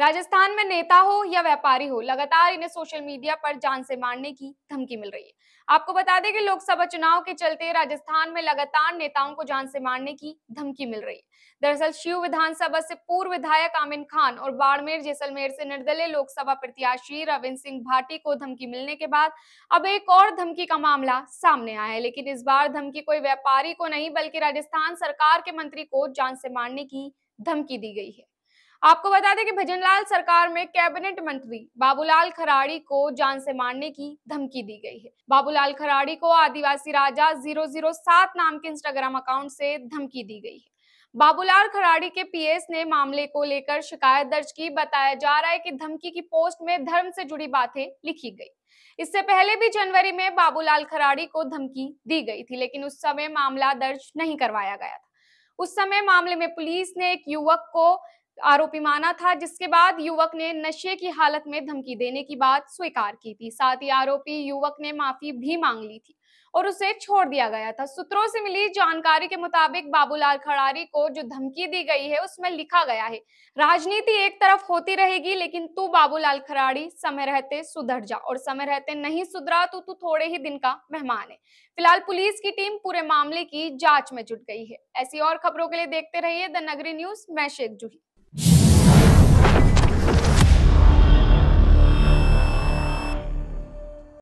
राजस्थान में नेता हो या व्यापारी हो लगातार इन्हें सोशल मीडिया पर जान से मारने की धमकी मिल रही है आपको बता दें कि लोकसभा चुनाव के चलते राजस्थान में लगातार नेताओं को जान से मारने की धमकी मिल रही है दरअसल शिव विधानसभा से पूर्व विधायक आमिन खान और बाड़मेर जैसलमेर से निर्दलीय लोकसभा प्रत्याशी रविंद्र सिंह भाटी को धमकी मिलने के बाद अब एक और धमकी का मामला सामने आया है लेकिन इस बार धमकी कोई व्यापारी को नहीं बल्कि राजस्थान सरकार के मंत्री को जान से मारने की धमकी दी गई है आपको बता दें कि भजनलाल सरकार में कैबिनेट मंत्री बाबूलाल खराड़ी को जान से मारने की धमकी दी गई है बाबूलाल खराड़ी को आदिवासी राजा 007 नाम के इंस्टाग्राम अकाउंट से धमकी दी गई है बाबूलाल खराड़ी के पीएस ने मामले को लेकर शिकायत दर्ज की बताया जा रहा है कि धमकी की पोस्ट में धर्म से जुड़ी बातें लिखी गई इससे पहले भी जनवरी में बाबूलाल खराड़ी को धमकी दी गई थी लेकिन उस समय मामला दर्ज नहीं करवाया गया था उस समय मामले में पुलिस ने एक युवक को आरोपी माना था जिसके बाद युवक ने नशे की हालत में धमकी देने की बात स्वीकार की थी साथ ही आरोपी युवक ने माफी भी मांग ली थी और उसे छोड़ दिया गया था सूत्रों से मिली जानकारी के मुताबिक बाबूलाल खड़ारी को जो धमकी दी गई है उसमें लिखा गया है राजनीति एक तरफ होती रहेगी लेकिन तू बाबूलाल खड़ारी समय रहते सुधर जा और समय रहते नहीं सुधरा तो तू थोड़े ही दिन का मेहमान है फिलहाल पुलिस की टीम पूरे मामले की जांच में जुट गई है ऐसी और खबरों के लिए देखते रहिए द नगरी न्यूज मैं शेख जूही